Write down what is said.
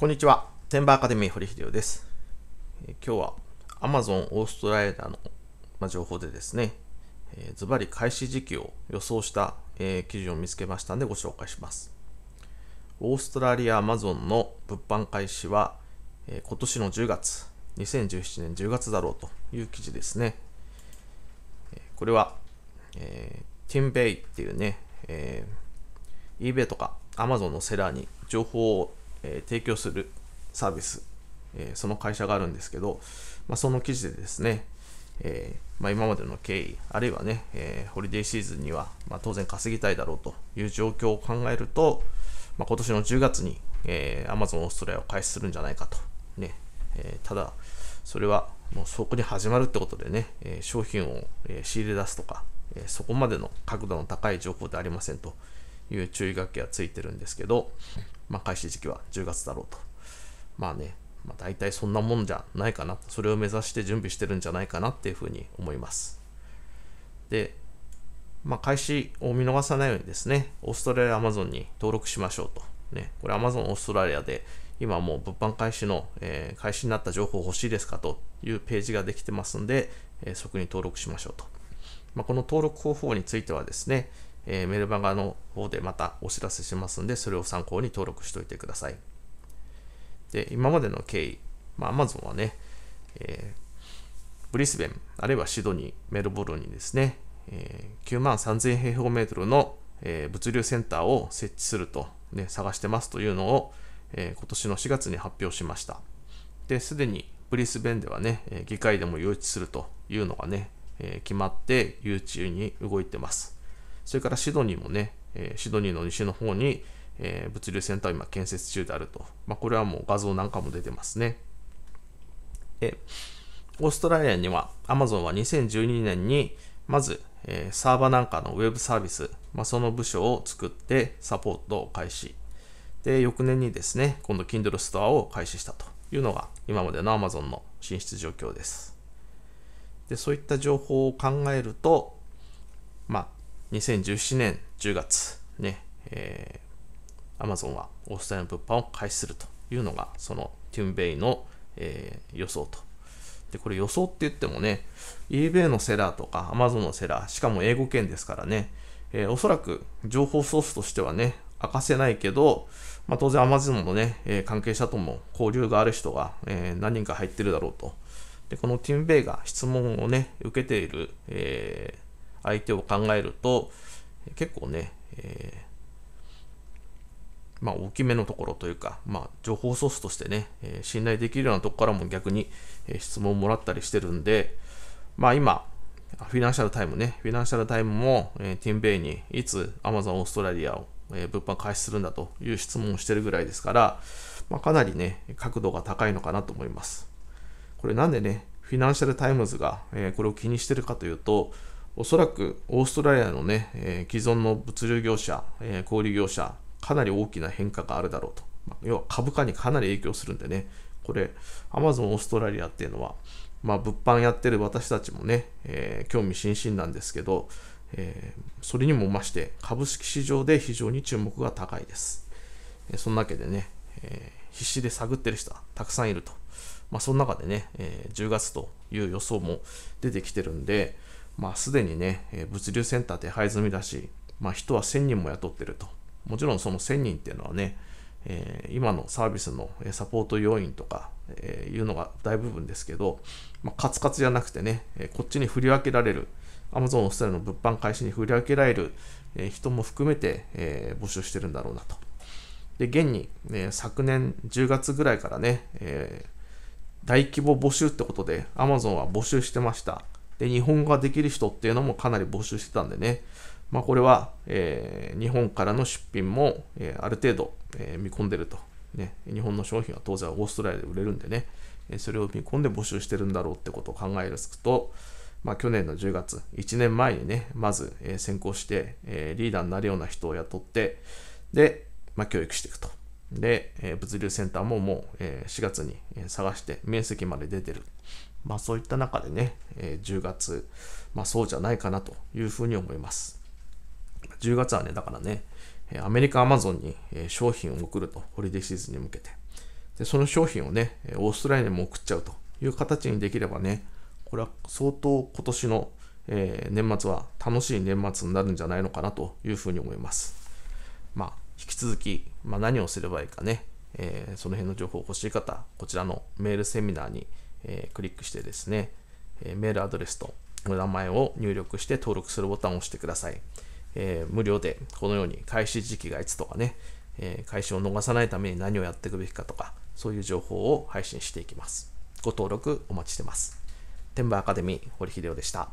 こんにちは。テンバーアカデミー堀秀夫です。え今日は Amazon オーストラリアの、ま、情報でですね、えズバリ開始時期を予想した、え記事を見つけましたのでご紹介します。オーストラリア Amazon の物販開始は、え今年の10月、2017年10月だろうという記事ですね。えこれは、えー、ティンベイっていうね、えー、eBay とか Amazon のセラーに情報をえー、提供するサービス、えー、その会社があるんですけど、まあ、その記事でですね、えー、まあ、今までの経緯、あるいはね、えホリデーシーズンには、まあ、当然稼ぎたいだろうという状況を考えると、ま今年の10月に、え Amazon オーストラリアを開始するんじゃないかと。ねえただ、それはもうそこに始まるってことでね、え商品を、え仕入れ出すとか、えそこまでの角度の高い情報ではありませんという注意書きがついてるんですけど、まあ、開始時期は10月だろうと。まあね、まあ、大体そんなもんじゃないかな。それを目指して準備してるんじゃないかなっていうふうに思います。で、まあ、開始を見逃さないようにですね、オーストラリアアマゾンに登録しましょうと。ね、これアマゾンオーストラリアで今もう物販開始の、えー、開始になった情報欲しいですかというページができてますんで、えー、そこに登録しましょうと。まあ、この登録方法についてはですね、えー、メルマガの方でまたお知らせしますんで、それを参考に登録しておいてください。で、今までの経緯、まあ、Amazon はね、えー、ブリスベン、あるいはシドニー、メルボルンにですね、えー、9万3000平方メートルの、えー、物流センターを設置すると、ね、探してますというのを、えー、今年の4月に発表しました。で、すでにブリスベンではね、議会でも誘致するというのがね、え決まって誘致に動いてます。それからシドニーもね、えシドニーの西の方に、え物流センターを今建設中であると。まあ、これはもう画像なんかも出てますね。えオーストラリアには Amazon は2012年にまず、えサーバーなんかのウェブサービス、まあ、その部署を作ってサポートを開始。で、翌年にですね、今度 Kindle ストアを開始したというのが今までの Amazon の進出状況です。で、そういった情報を考えると、まあ、2017年10月、ね、えー、Amazon はオーストラリアの物販を開始するというのが、そのティンベイの、えー、予想と。で、これ予想って言ってもね、eBay のセラーとか Amazon のセラー、しかも英語圏ですからね、えー、おそらく情報ソースとしてはね、明かせないけど、まあ、当然 Amazon のね、えー、関係者とも交流がある人が、えー、何人か入ってるだろうと。で、このティンベイが質問をね、受けている、えー、相手を考えると、結構ね、えー、まあ、大きめのところというか、まあ、情報ソースとしてね、えー、信頼できるようなとこからも逆に、えー、質問をもらったりしてるんで、まあ、今、フィナンシャルタイムね、フィナンシャルタイムも、えティンベイにいつ Amazon オーストラリアを、え物販開始するんだという質問をしてるぐらいですから、まあ、かなりね、角度が高いのかなと思います。これなんでね、フィナンシャルタイムズが、えこれを気にしてるかというと、おそらくオーストラリアのね、えー、既存の物流業者、えー、小売業者、かなり大きな変化があるだろうと。まあ、要は株価にかなり影響するんでね、これ、アマゾンオーストラリアっていうのは、まあ、物販やってる私たちもね、えー、興味津々なんですけど、えそれにも増して株式市場で非常に注目が高いです。えそんなわけでね、え必死で探ってる人はたくさんいると。まあ、その中でね、え10月という予想も出てきてるんで、まあ、すでにね、物流センター手配済みだし、まあ、人は1000人も雇ってると。もちろんその1000人っていうのはね、えー、今のサービスのサポート要員とか、えー、いうのが大部分ですけど、まあ、カツカツじゃなくてね、えー、こっちに振り分けられる、アマゾンオフオフィスの物販開始に振り分けられる、えー、人も含めて、えー、募集してるんだろうなと。で、現に、ね、昨年10月ぐらいからね、えー、大規模募集ってことでアマゾンは募集してました。で、日本語ができる人っていうのもかなり募集してたんでね、まあ、これは、えー、日本からの出品も、えー、ある程度、えー、見込んでると、ね。日本の商品は当然オーストラリアで売れるんでね、えそれを見込んで募集してるんだろうってことを考えると、まあ、去年の10月、1年前にね、まず、え先行して、えリーダーになるような人を雇って、で、まあ、教育していくと。で、え物流センターももう、え4月に探して面積まで出てる。まあ、そういった中でね、えー、10月、まあ、そうじゃないかなというふうに思います。10月はね、だからね、アメリカアマゾンに商品を送ると、ホリデーシーズンに向けて。で、その商品をね、オーストラリアにも送っちゃうという形にできればね、これは相当今年の、えー、年末は楽しい年末になるんじゃないのかなというふうに思います。まあ、引き続き、まあ、何をすればいいかね、えー、その辺の情報を欲しい方、こちらのメールセミナーにえー、クリックしてですね、えー、メールアドレスとお名前を入力して登録するボタンを押してください。えー、無料でこのように開始時期がいつとかね、え開始を逃さないために何をやっていくべきかとか、そういう情報を配信していきます。ご登録お待ちしてます。天馬アカデミー、堀秀夫でした。